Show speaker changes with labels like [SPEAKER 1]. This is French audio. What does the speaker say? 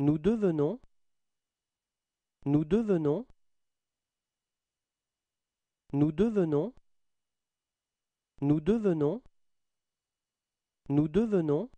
[SPEAKER 1] Nous devenons… nous devenons… nous devenons… nous devenons… nous devenons…